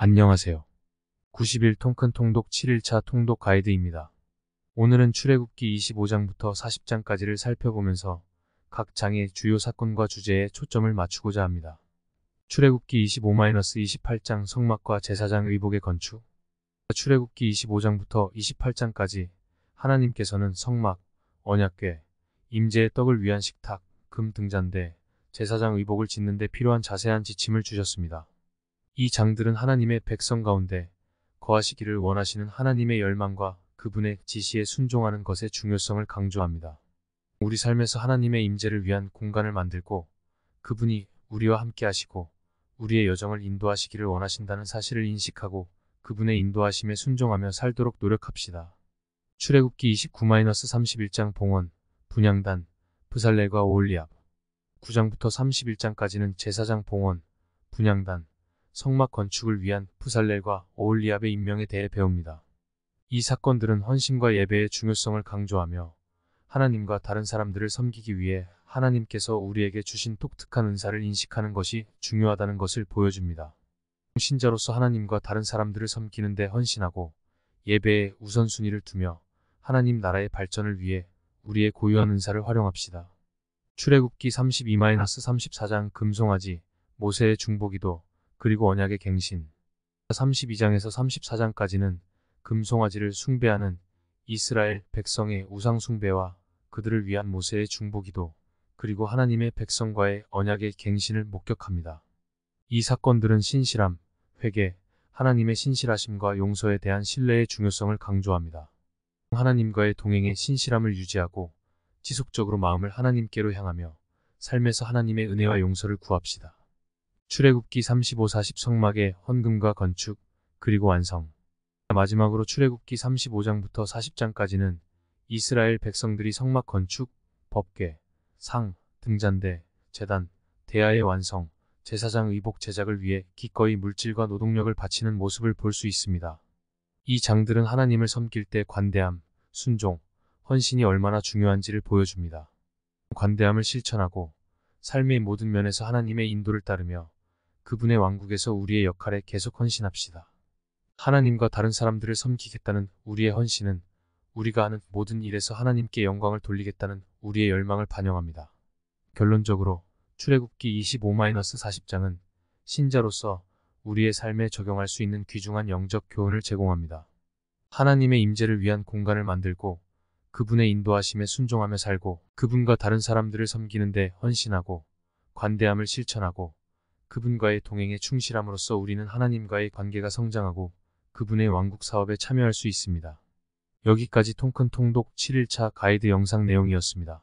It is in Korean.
안녕하세요. 90일 통큰 통독 7일차 통독 가이드입니다. 오늘은 출애굽기 25장부터 40장까지를 살펴보면서 각 장의 주요 사건과 주제에 초점을 맞추고자 합니다. 출애굽기 25-28장 성막과 제사장 의복의 건축 출애굽기 25장부터 28장까지 하나님께서는 성막, 언약궤, 임재의 떡을 위한 식탁, 금 등잔대, 제사장 의복을 짓는 데 필요한 자세한 지침을 주셨습니다. 이 장들은 하나님의 백성 가운데 거하시기를 원하시는 하나님의 열망과 그분의 지시에 순종하는 것의 중요성을 강조합니다. 우리 삶에서 하나님의 임재를 위한 공간을 만들고 그분이 우리와 함께 하시고 우리의 여정을 인도하시기를 원하신다는 사실을 인식하고 그분의 인도하심에 순종하며 살도록 노력합시다. 출애굽기 29-31장 봉헌, 분양단, 부살렐과 올리압 9장부터 31장까지는 제사장 봉헌, 분양단, 성막 건축을 위한 푸살렐과 오울리압의 임명에 대해 배웁니다. 이 사건들은 헌신과 예배의 중요성을 강조하며 하나님과 다른 사람들을 섬기기 위해 하나님께서 우리에게 주신 독특한 은사를 인식하는 것이 중요하다는 것을 보여줍니다. 신자로서 하나님과 다른 사람들을 섬기는 데 헌신하고 예배에 우선순위를 두며 하나님 나라의 발전을 위해 우리의 고유한 은사를 활용합시다. 출애굽기 32-34장 금송아지 모세의 중보기도 그리고 언약의 갱신 32장에서 34장까지는 금송아지를 숭배하는 이스라엘 백성의 우상 숭배와 그들을 위한 모세의 중보기도 그리고 하나님의 백성과의 언약의 갱신을 목격합니다. 이 사건들은 신실함, 회개, 하나님의 신실하심과 용서에 대한 신뢰의 중요성을 강조합니다. 하나님과의 동행의 신실함을 유지하고 지속적으로 마음을 하나님께로 향하며 삶에서 하나님의 은혜와 용서를 구합시다. 출애굽기 35, 40성막의 헌금과 건축, 그리고 완성. 마지막으로 출애굽기 35장부터 40장까지는 이스라엘 백성들이 성막 건축, 법계 상, 등잔대, 재단, 대야의 완성, 제사장 의복 제작을 위해 기꺼이 물질과 노동력을 바치는 모습을 볼 수 있습니다. 이 장들은 하나님을 섬길 때 관대함, 순종, 헌신이 얼마나 중요한지를 보여줍니다. 관대함을 실천하고 삶의 모든 면에서 하나님의 인도를 따르며 그분의 왕국에서 우리의 역할에 계속 헌신합시다. 하나님과 다른 사람들을 섬기겠다는 우리의 헌신은 우리가 하는 모든 일에서 하나님께 영광을 돌리겠다는 우리의 열망을 반영합니다. 결론적으로 출애굽기 25-40장은 신자로서 우리의 삶에 적용할 수 있는 귀중한 영적 교훈을 제공합니다. 하나님의 임재를 위한 공간을 만들고 그분의 인도하심에 순종하며 살고 그분과 다른 사람들을 섬기는데 헌신하고 관대함을 실천하고 그분과의 동행에 충실함으로써 우리는 하나님과의 관계가 성장하고 그분의 왕국 사업에 참여할 수 있습니다. 여기까지 통큰 통독 7일차 가이드 영상 내용이었습니다.